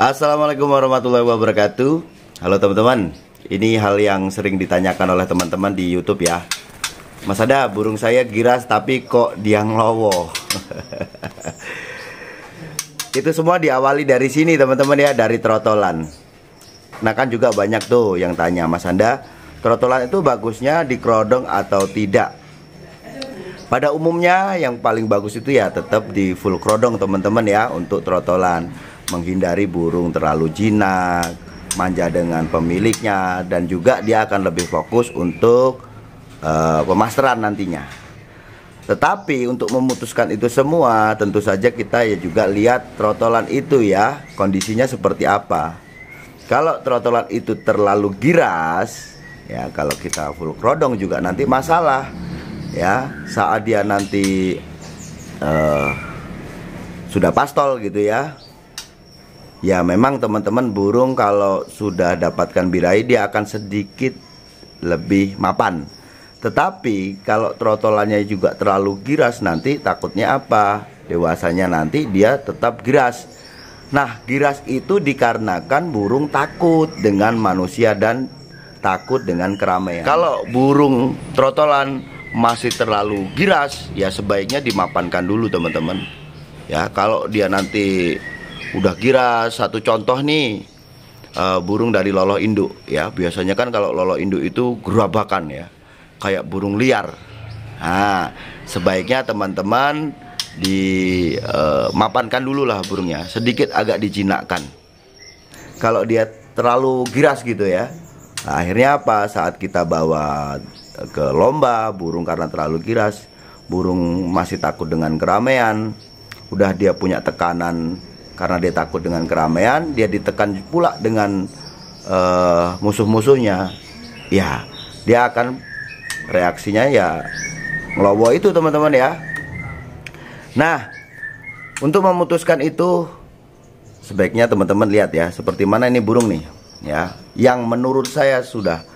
Assalamualaikum warahmatullahi wabarakatuh. Halo teman-teman. Ini hal yang sering ditanyakan oleh teman-teman di YouTube ya. Mas ada burung saya giras tapi kok diang lowo. Itu semua diawali dari sini teman-teman ya dari trotolan. Nah kan juga banyak tuh yang tanya Mas Anda trotolan itu bagusnya di kerodong atau tidak. Pada umumnya yang paling bagus itu ya tetap di full krodong teman-teman ya untuk trotolan menghindari burung terlalu jinak, manja dengan pemiliknya dan juga dia akan lebih fokus untuk uh, pemasteran nantinya. Tetapi untuk memutuskan itu semua tentu saja kita ya juga lihat trotolan itu ya kondisinya seperti apa. Kalau trotolan itu terlalu giras ya kalau kita full krodong juga nanti masalah ya saat dia nanti uh, sudah pastol gitu ya ya memang teman-teman burung kalau sudah dapatkan birahi dia akan sedikit lebih mapan tetapi kalau trotolannya juga terlalu giras nanti takutnya apa dewasanya nanti dia tetap giras nah giras itu dikarenakan burung takut dengan manusia dan takut dengan keramaian kalau burung trotolan masih terlalu giras ya sebaiknya dimapankan dulu teman-teman ya kalau dia nanti udah kira satu contoh nih uh, burung dari loloh induk ya biasanya kan kalau loloh induk itu gerabakan ya kayak burung liar nah sebaiknya teman-teman dimapankan eh, uh, dulu lah burungnya sedikit agak dijinakkan kalau dia terlalu giras gitu ya nah, akhirnya apa saat kita bawa ke lomba burung karena terlalu giras burung masih takut dengan keramaian udah dia punya tekanan karena dia takut dengan keramaian dia ditekan pula dengan uh, musuh-musuhnya ya dia akan reaksinya ya ngelowo itu teman-teman ya nah untuk memutuskan itu sebaiknya teman-teman lihat ya seperti mana ini burung nih ya yang menurut saya sudah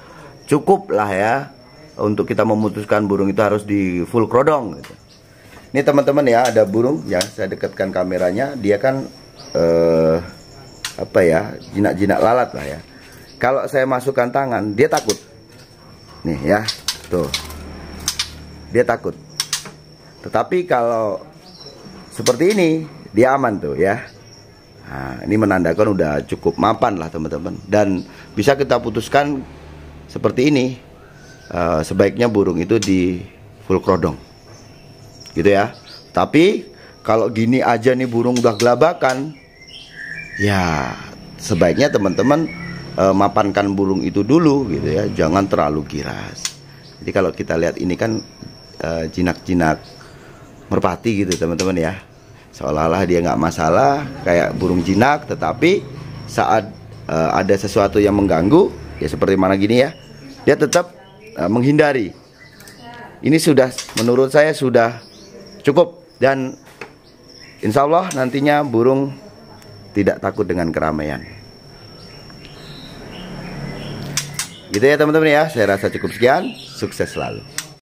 cukup lah ya untuk kita memutuskan burung itu harus di full krodong gitu. Ini teman-teman ya ada burung ya saya dekatkan kameranya dia kan uh, apa ya jinak-jinak lalat lah ya kalau saya masukkan tangan dia takut nih ya tuh dia takut tetapi kalau seperti ini dia aman tuh ya nah, ini menandakan udah cukup mapan lah teman-teman dan bisa kita putuskan seperti ini uh, sebaiknya burung itu di full krodong gitu ya tapi kalau gini aja nih burung udah gelabakan ya sebaiknya teman-teman e, mapankan burung itu dulu gitu ya jangan terlalu giras jadi kalau kita lihat ini kan eh, jinak-jinak e, merpati gitu teman-teman ya seolah-olah dia nggak masalah kayak burung jinak tetapi saat e, ada sesuatu yang mengganggu ya seperti mana gini ya dia tetap e, menghindari ini sudah menurut saya sudah cukup dan Insya Allah nantinya burung tidak takut dengan keramaian. Gitu ya teman-teman ya, saya rasa cukup sekian, sukses selalu.